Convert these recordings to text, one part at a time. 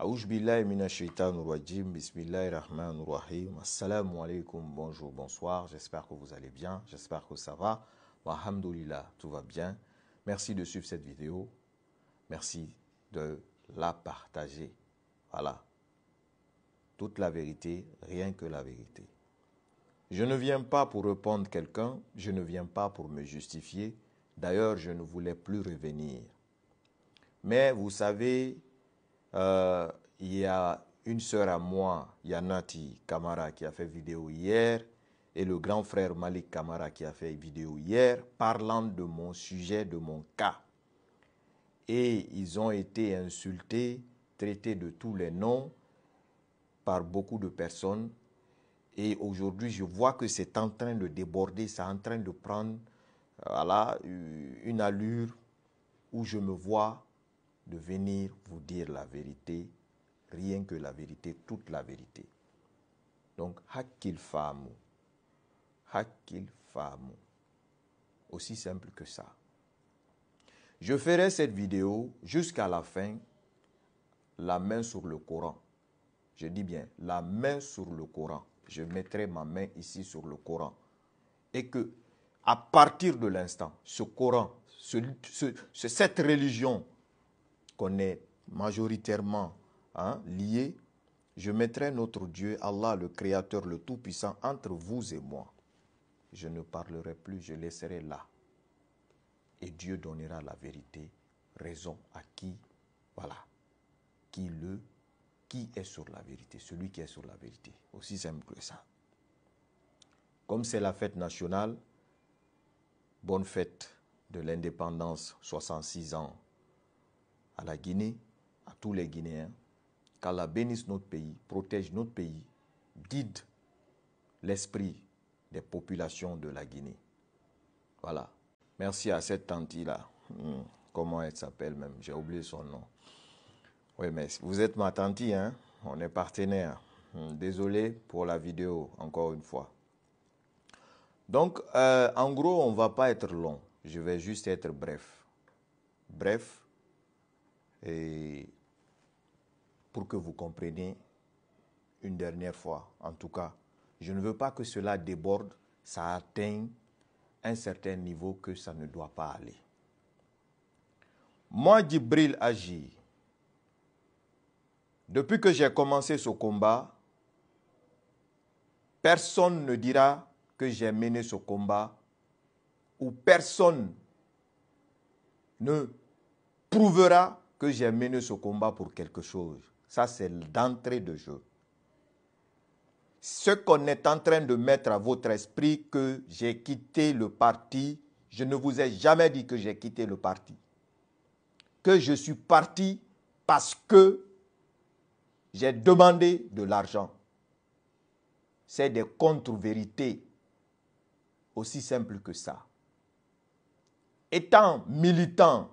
Aouchbillahi rajim, bismillahi rahman rahim, assalamu alaikum, bonjour, bonsoir, j'espère que vous allez bien, j'espère que ça va. Alhamdoulilah, tout va bien. Merci de suivre cette vidéo, merci de la partager. Voilà. Toute la vérité, rien que la vérité. Je ne viens pas pour répondre quelqu'un, je ne viens pas pour me justifier. D'ailleurs, je ne voulais plus revenir. Mais vous savez, euh, il y a une sœur à moi, Yanati Kamara, qui a fait vidéo hier, et le grand frère Malik Kamara qui a fait vidéo hier, parlant de mon sujet, de mon cas. Et ils ont été insultés, traités de tous les noms par beaucoup de personnes. Et aujourd'hui, je vois que c'est en train de déborder, c'est en train de prendre voilà, une allure où je me vois de venir vous dire la vérité, rien que la vérité, toute la vérité. Donc, hakil famu. Hakil famu. Aussi simple que ça. Je ferai cette vidéo jusqu'à la fin, la main sur le Coran. Je dis bien, la main sur le Coran. Je mettrai ma main ici sur le Coran. Et que, à partir de l'instant, ce Coran, cette religion qu'on est majoritairement hein, lié je mettrai notre Dieu, Allah le Créateur, le Tout-Puissant, entre vous et moi. Je ne parlerai plus, je laisserai là. Et Dieu donnera la vérité, raison à qui, voilà, qui le, qui est sur la vérité, celui qui est sur la vérité. Aussi simple que ça. Comme c'est la fête nationale, bonne fête de l'indépendance, 66 ans à la Guinée, à tous les Guinéens, qu'Allah bénisse notre pays, protège notre pays, guide l'esprit des populations de la Guinée. Voilà. Merci à cette tante-là. Hmm, comment elle s'appelle même J'ai oublié son nom. Oui, mais vous êtes ma tante, hein On est partenaire. Hmm, désolé pour la vidéo, encore une fois. Donc, euh, en gros, on ne va pas être long. Je vais juste être bref. Bref, et pour que vous compreniez une dernière fois, en tout cas, je ne veux pas que cela déborde, ça atteigne un certain niveau que ça ne doit pas aller. Moi, Djibril agit. Depuis que j'ai commencé ce combat, personne ne dira que j'ai mené ce combat ou personne ne prouvera que j'ai mené ce combat pour quelque chose. Ça, c'est d'entrée de jeu. Ce qu'on est en train de mettre à votre esprit que j'ai quitté le parti, je ne vous ai jamais dit que j'ai quitté le parti. Que je suis parti parce que j'ai demandé de l'argent. C'est des contre-vérités. Aussi simple que ça. Étant militant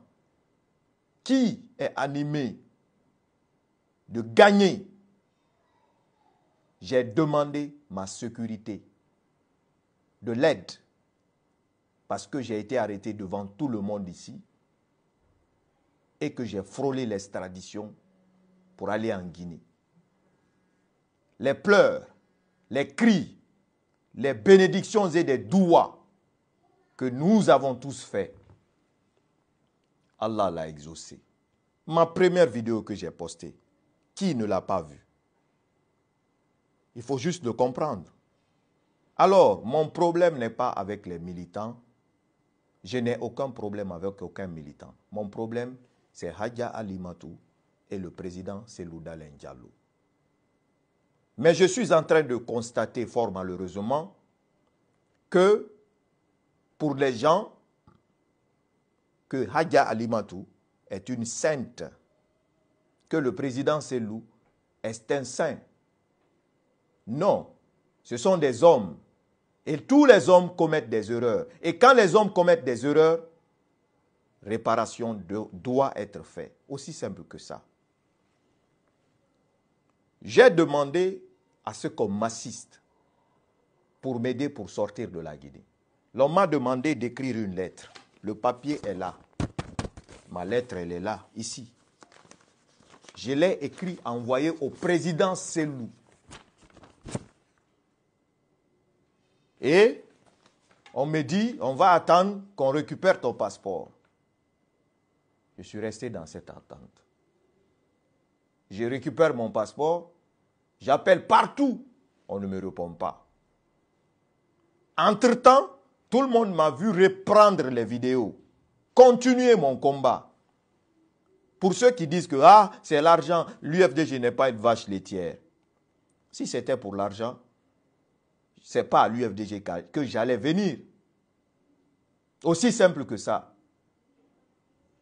qui est animé de gagner, j'ai demandé ma sécurité, de l'aide, parce que j'ai été arrêté devant tout le monde ici et que j'ai frôlé l'extradition pour aller en Guinée. Les pleurs, les cris, les bénédictions et des doigts que nous avons tous faits Allah l'a exaucé. Ma première vidéo que j'ai postée, qui ne l'a pas vue Il faut juste le comprendre. Alors, mon problème n'est pas avec les militants. Je n'ai aucun problème avec aucun militant. Mon problème, c'est Hadja Alimatu et le président, c'est Loudalen Diallo. Mais je suis en train de constater fort malheureusement que pour les gens, que Hadja alimatu est une sainte, que le président Selou est un saint. Non, ce sont des hommes. Et tous les hommes commettent des erreurs. Et quand les hommes commettent des erreurs, réparation doit être faite. Aussi simple que ça. J'ai demandé à ceux qu'on m'assiste pour m'aider pour sortir de la Guinée. L'on m'a demandé d'écrire une lettre. Le papier est là. Ma lettre, elle est là, ici. Je l'ai écrit, envoyé au président Selou. Et on me dit, on va attendre qu'on récupère ton passeport. Je suis resté dans cette attente. Je récupère mon passeport, j'appelle partout, on ne me répond pas. Entre-temps, tout le monde m'a vu reprendre les vidéos. Continuez mon combat. Pour ceux qui disent que ah, c'est l'argent, l'UFDG n'est pas une vache laitière. Si c'était pour l'argent, c'est pas à l'UFDG que j'allais venir. Aussi simple que ça.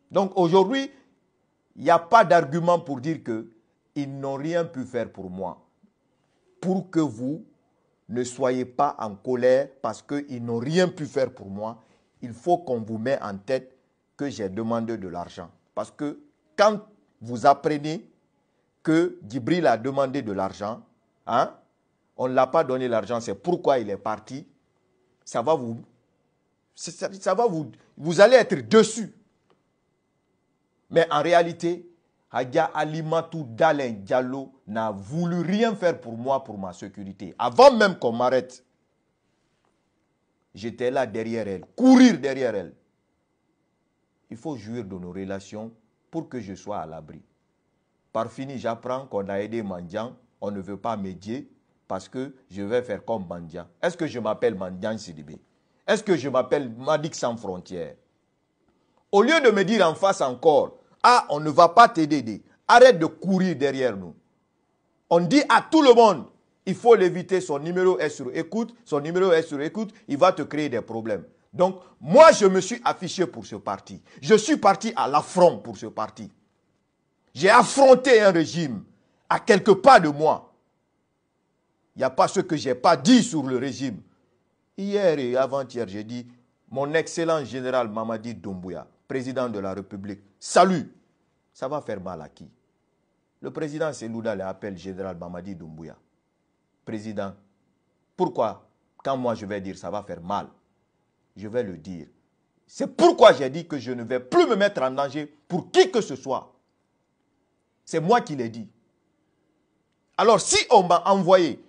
Donc aujourd'hui, il n'y a pas d'argument pour dire que ils n'ont rien pu faire pour moi. Pour que vous ne soyez pas en colère parce qu'ils n'ont rien pu faire pour moi. Il faut qu'on vous mette en tête que j'ai demandé de l'argent. Parce que quand vous apprenez que Djibril a demandé de l'argent, hein, on ne l'a pas donné l'argent, c'est pourquoi il est parti, ça va vous... Ça, ça va vous... Vous allez être dessus. Mais en réalité, Hadja Alimatou Dalen Diallo n'a voulu rien faire pour moi, pour ma sécurité. Avant même qu'on m'arrête, j'étais là derrière elle, courir derrière elle. Il faut jouir de nos relations pour que je sois à l'abri. Par fini, j'apprends qu'on a aidé Mandian, on ne veut pas médier parce que je vais faire comme Mandian. Est-ce que je m'appelle Mandian Sidibé Est-ce que je m'appelle Madik sans frontières Au lieu de me dire en face encore, ah, on ne va pas t'aider. Arrête de courir derrière nous. On dit à tout le monde, il faut l'éviter, son numéro est sur écoute, son numéro est sur écoute, il va te créer des problèmes. Donc, moi, je me suis affiché pour ce parti. Je suis parti à l'affront pour ce parti. J'ai affronté un régime à quelques pas de moi. Il n'y a pas ce que je n'ai pas dit sur le régime. Hier et avant-hier, j'ai dit, mon excellent général Mamadi Doumbouya, président de la République, salut, ça va faire mal à qui Le président Selouda appelle général Mamadi Doumbouya. Président, pourquoi quand moi je vais dire ça va faire mal, je vais le dire. C'est pourquoi j'ai dit que je ne vais plus me mettre en danger pour qui que ce soit. C'est moi qui l'ai dit. Alors si on m'a envoyé,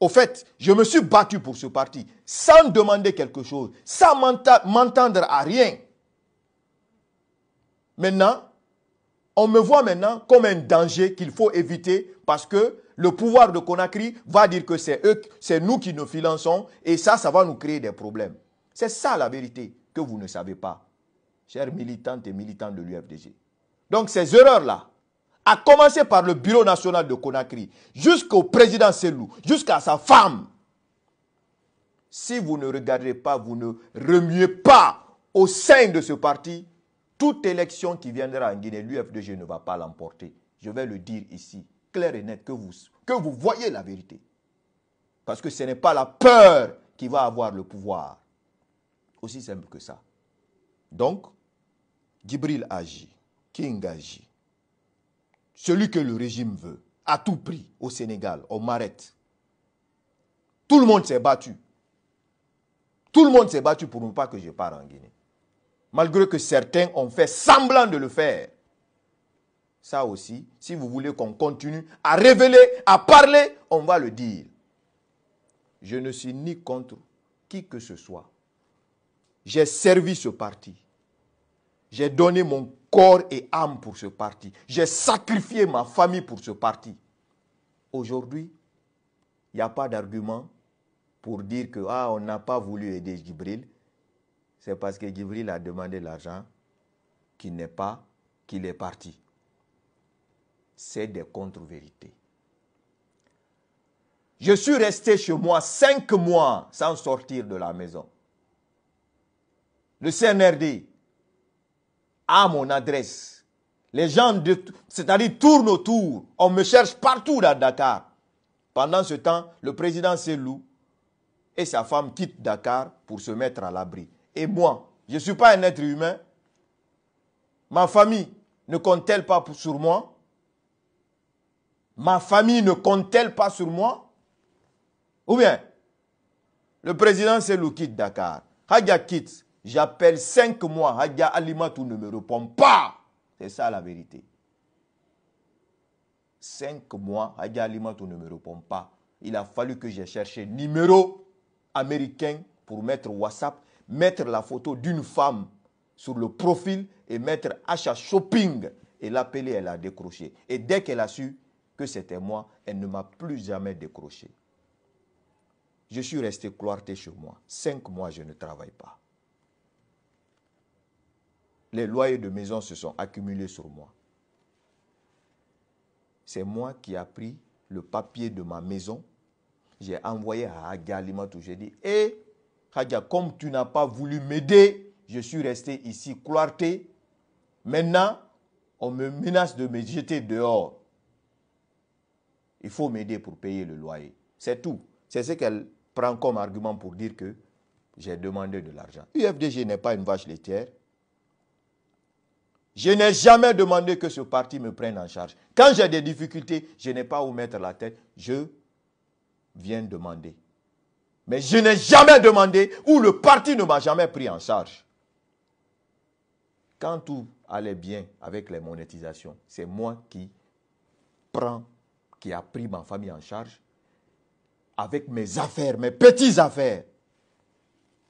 au fait, je me suis battu pour ce parti sans demander quelque chose, sans m'entendre à rien, Maintenant, on me voit maintenant comme un danger qu'il faut éviter parce que le pouvoir de Conakry va dire que c'est eux, c'est nous qui nous finançons et ça, ça va nous créer des problèmes. C'est ça la vérité que vous ne savez pas, chers militantes et militants de l'UFDG. Donc ces erreurs-là, à commencer par le bureau national de Conakry, jusqu'au président Selou, jusqu'à sa femme, si vous ne regardez pas, vous ne remuez pas au sein de ce parti, toute élection qui viendra en Guinée, l'UFDG ne va pas l'emporter. Je vais le dire ici, clair et net, que vous, que vous voyez la vérité. Parce que ce n'est pas la peur qui va avoir le pouvoir. Aussi simple que ça. Donc, Gibril agit, King agit. Celui que le régime veut, à tout prix, au Sénégal, au Maret. Tout le monde s'est battu. Tout le monde s'est battu pour ne pas que je parte en Guinée malgré que certains ont fait semblant de le faire. Ça aussi, si vous voulez qu'on continue à révéler, à parler, on va le dire. Je ne suis ni contre qui que ce soit. J'ai servi ce parti. J'ai donné mon corps et âme pour ce parti. J'ai sacrifié ma famille pour ce parti. Aujourd'hui, il n'y a pas d'argument pour dire que ah, on n'a pas voulu aider Gibril c'est parce que Gibril a demandé l'argent qu'il n'est pas, qu'il est parti. C'est des contre-vérités. Je suis resté chez moi cinq mois sans sortir de la maison. Le CNRD a mon adresse. Les gens, c'est-à-dire, tournent autour. On me cherche partout à Dakar. Pendant ce temps, le président loue et sa femme quitte Dakar pour se mettre à l'abri et moi, je ne suis pas un être humain. Ma famille ne compte-t-elle pas sur moi Ma famille ne compte-t-elle pas sur moi Ou bien, le président c'est Seloukit Dakar, Hadja quitte, j'appelle cinq mois, Hadja Alimatou ne me répond pas. C'est ça la vérité. Cinq mois, Hadja Alimatou ne me répond pas. Il a fallu que j'ai cherché numéro américain pour mettre WhatsApp mettre la photo d'une femme sur le profil et mettre achat shopping et l'appeler, elle a décroché. Et dès qu'elle a su que c'était moi, elle ne m'a plus jamais décroché. Je suis resté cloîtré chez moi. Cinq mois, je ne travaille pas. Les loyers de maison se sont accumulés sur moi. C'est moi qui ai pris le papier de ma maison. J'ai envoyé à Agali J'ai dit, hé, eh, Khadja, comme tu n'as pas voulu m'aider, je suis resté ici cloarté. Maintenant, on me menace de me jeter dehors. Il faut m'aider pour payer le loyer. C'est tout. C'est ce qu'elle prend comme argument pour dire que j'ai demandé de l'argent. UFDG n'est pas une vache laitière. Je n'ai jamais demandé que ce parti me prenne en charge. Quand j'ai des difficultés, je n'ai pas où mettre la tête. Je viens demander. Mais je n'ai jamais demandé ou le parti ne m'a jamais pris en charge. Quand tout allait bien avec les monétisations, c'est moi qui prends, qui a pris ma famille en charge avec mes affaires, mes petites affaires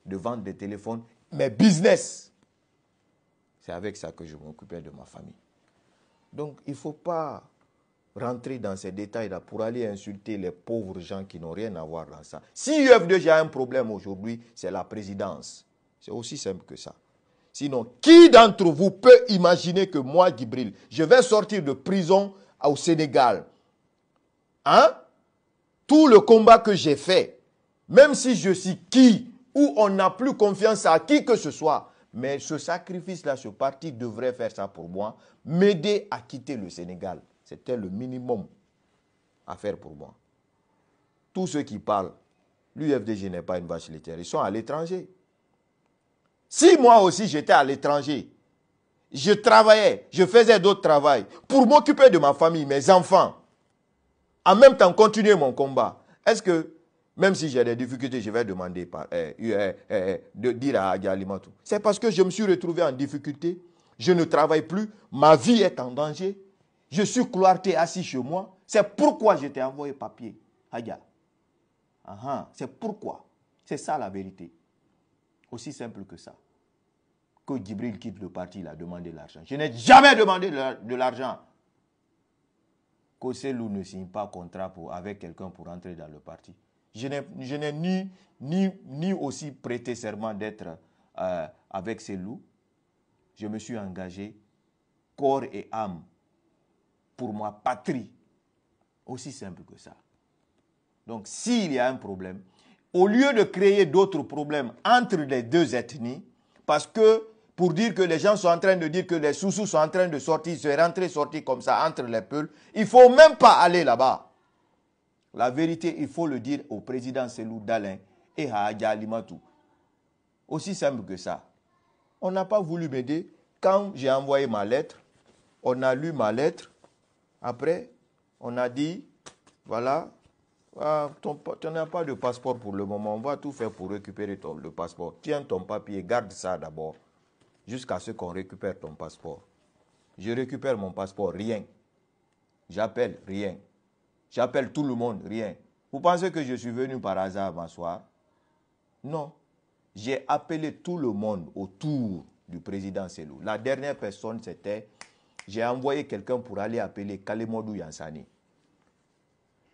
de vente des téléphones, mes business. C'est avec ça que je m'occupais de ma famille. Donc il ne faut pas rentrer dans ces détails-là pour aller insulter les pauvres gens qui n'ont rien à voir dans ça. Si déjà a un problème aujourd'hui, c'est la présidence. C'est aussi simple que ça. Sinon, qui d'entre vous peut imaginer que moi, Gibril, je vais sortir de prison au Sénégal Hein Tout le combat que j'ai fait, même si je suis qui, où on n'a plus confiance à qui que ce soit, mais ce sacrifice-là, ce parti devrait faire ça pour moi, m'aider à quitter le Sénégal. C'était le minimum à faire pour moi. Tous ceux qui parlent, l'UFDG n'est pas une vache littéraire. ils sont à l'étranger. Si moi aussi j'étais à l'étranger, je travaillais, je faisais d'autres travails pour m'occuper de ma famille, mes enfants, en même temps continuer mon combat, est-ce que même si j'ai des difficultés, je vais demander eh, eh, eh, de dire à Adi C'est parce que je me suis retrouvé en difficulté, je ne travaille plus, ma vie est en danger. Je suis cloîtré assis chez moi. C'est pourquoi je t'ai envoyé papier, C'est pourquoi. C'est ça la vérité. Aussi simple que ça. Que Djibril quitte le parti, il a demandé l'argent. Je n'ai jamais demandé de l'argent. Que loups ne signe pas contrat avec quelqu'un pour entrer dans le parti. Je n'ai ni, ni, aussi prêté serment d'être euh, avec ces loups. Je me suis engagé corps et âme pour moi patrie. Aussi simple que ça. Donc s'il y a un problème, au lieu de créer d'autres problèmes entre les deux ethnies, parce que pour dire que les gens sont en train de dire que les sous-sous sont en train de sortir, se rentrer, sortir comme ça entre les peuples, il ne faut même pas aller là-bas. La vérité, il faut le dire au président Selou Dalin et à Adja Alimatou. Aussi simple que ça. On n'a pas voulu m'aider. Quand j'ai envoyé ma lettre, on a lu ma lettre, après, on a dit, voilà, ah, tu n'as pas de passeport pour le moment. On va tout faire pour récupérer ton, le passeport. Tiens ton papier, garde ça d'abord, jusqu'à ce qu'on récupère ton passeport. Je récupère mon passeport, rien. J'appelle, rien. J'appelle tout le monde, rien. Vous pensez que je suis venu par hasard m'asseoir Non. J'ai appelé tout le monde autour du président Selou. La dernière personne, c'était j'ai envoyé quelqu'un pour aller appeler Kalemodou Yansani.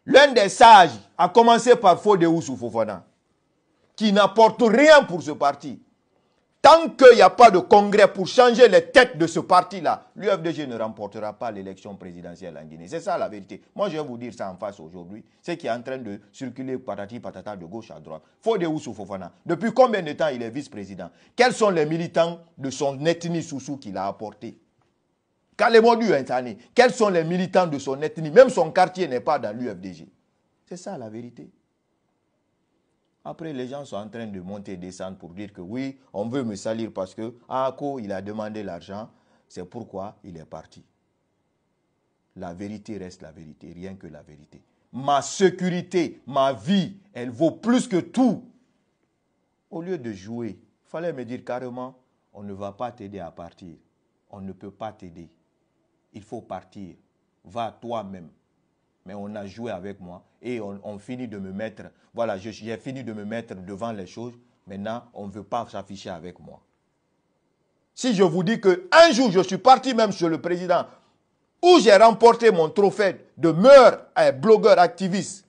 L'un des sages a commencé par Fodeou ou Fofana, qui n'apporte rien pour ce parti. Tant qu'il n'y a pas de congrès pour changer les têtes de ce parti-là, l'UFDG ne remportera pas l'élection présidentielle en Guinée. C'est ça la vérité. Moi, je vais vous dire ça en face aujourd'hui. C'est qui est en train de circuler patati patata de gauche à droite. Fodeou Fofana, depuis combien de temps il est vice-président Quels sont les militants de son ethnie Soussou qu'il a apporté du quels sont les militants de son ethnie Même son quartier n'est pas dans l'UFDG. C'est ça la vérité. Après, les gens sont en train de monter et descendre pour dire que oui, on veut me salir parce que ah, Ako, il a demandé l'argent, c'est pourquoi il est parti. La vérité reste la vérité, rien que la vérité. Ma sécurité, ma vie, elle vaut plus que tout. Au lieu de jouer, il fallait me dire carrément, on ne va pas t'aider à partir. On ne peut pas t'aider il faut partir, va toi-même. Mais on a joué avec moi et on, finit de me mettre, voilà, j'ai fini de me mettre devant les choses. Maintenant, on ne veut pas s'afficher avec moi. Si je vous dis qu'un jour, je suis parti même sur le président, où j'ai remporté mon trophée de un eh, blogueur activiste,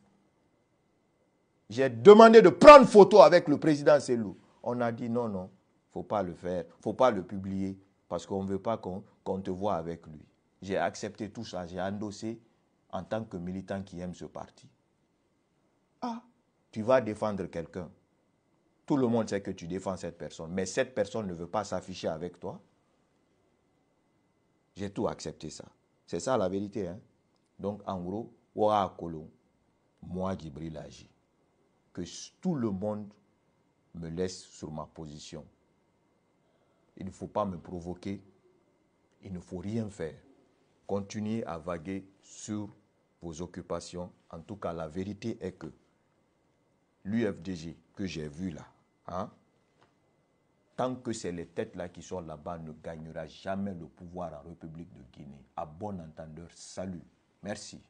j'ai demandé de prendre photo avec le président Selou. On a dit non, non, faut pas le faire, faut pas le publier, parce qu'on ne veut pas qu'on te voit avec lui. J'ai accepté tout ça, j'ai endossé en tant que militant qui aime ce parti. Ah, tu vas défendre quelqu'un. Tout le monde sait que tu défends cette personne, mais cette personne ne veut pas s'afficher avec toi. J'ai tout accepté ça. C'est ça la vérité. Hein. Donc en gros, wa moi Gibril Que tout le monde me laisse sur ma position. Il ne faut pas me provoquer. Il ne faut rien faire. Continuez à vaguer sur vos occupations. En tout cas, la vérité est que l'UFDG que j'ai vu là, hein, tant que c'est les têtes-là qui sont là-bas, ne gagnera jamais le pouvoir en République de Guinée. À bon entendeur, salut. Merci.